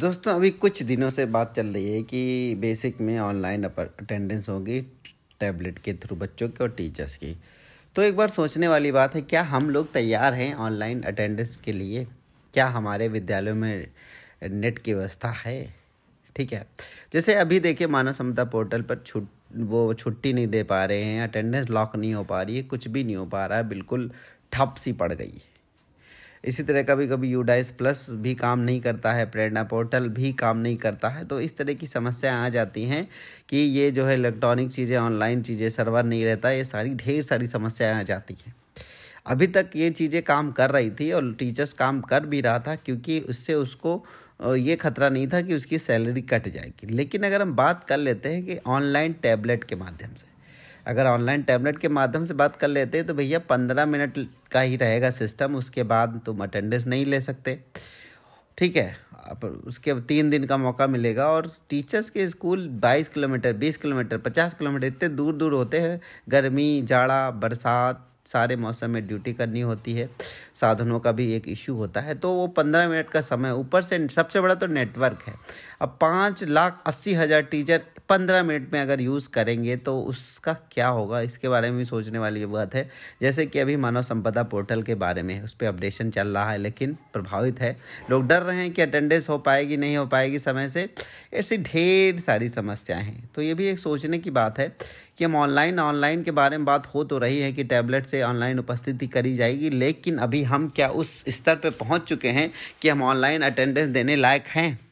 दोस्तों अभी कुछ दिनों से बात चल रही है कि बेसिक में ऑनलाइन अटेंडेंस होगी टैबलेट के थ्रू बच्चों की और टीचर्स की तो एक बार सोचने वाली बात है क्या हम लोग तैयार हैं ऑनलाइन अटेंडेंस के लिए क्या हमारे विद्यालयों में नेट की व्यवस्था है ठीक है जैसे अभी देखिए मानव समता पोर्टल पर छुट वो छुट्टी नहीं दे पा रहे हैं अटेंडेंस लॉक नहीं हो पा रही है कुछ भी नहीं हो पा रहा है बिल्कुल ठप सी पड़ गई है इसी तरह कभी कभी यूडाइस प्लस भी काम नहीं करता है प्रेरणा पोर्टल भी काम नहीं करता है तो इस तरह की समस्याएं आ जाती हैं कि ये जो है इलेक्ट्रॉनिक चीज़ें ऑनलाइन चीज़ें सर्वर नहीं रहता ये सारी ढेर सारी समस्याएँ आ जाती हैं अभी तक ये चीज़ें काम कर रही थी और टीचर्स काम कर भी रहा था क्योंकि उससे उसको ये खतरा नहीं था कि उसकी सैलरी कट जाएगी लेकिन अगर हम बात कर लेते हैं कि ऑनलाइन टैबलेट के माध्यम से अगर ऑनलाइन टैबलेट के माध्यम से बात कर लेते हैं तो भैया पंद्रह मिनट का ही रहेगा सिस्टम उसके बाद तुम अटेंडेंस नहीं ले सकते ठीक है अब उसके तीन दिन का मौका मिलेगा और टीचर्स के स्कूल बाईस किलोमीटर बीस किलोमीटर पचास किलोमीटर इतने दूर दूर होते हैं गर्मी जाड़ा बरसात सारे मौसम में ड्यूटी करनी होती है साधनों का भी एक इशू होता है तो वो पंद्रह मिनट का समय ऊपर से सबसे बड़ा तो नेटवर्क है अब पाँच लाख अस्सी हज़ार टीचर पंद्रह मिनट में अगर यूज़ करेंगे तो उसका क्या होगा इसके बारे में भी सोचने वाली बात है जैसे कि अभी मानव संपदा पोर्टल के बारे में उस पर अपडेशन चल रहा है लेकिन प्रभावित है लोग डर रहे हैं कि अटेंडेंस हो पाएगी नहीं हो पाएगी समय से ऐसी ढेर सारी समस्याएं हैं तो ये भी एक सोचने की बात है कि हम ऑनलाइन ऑनलाइन के बारे में बात हो तो रही है कि टैबलेट से ऑनलाइन उपस्थिति करी जाएगी लेकिन अभी हम क्या उस स्तर पर पहुंच चुके हैं कि हम ऑनलाइन अटेंडेंस देने लायक हैं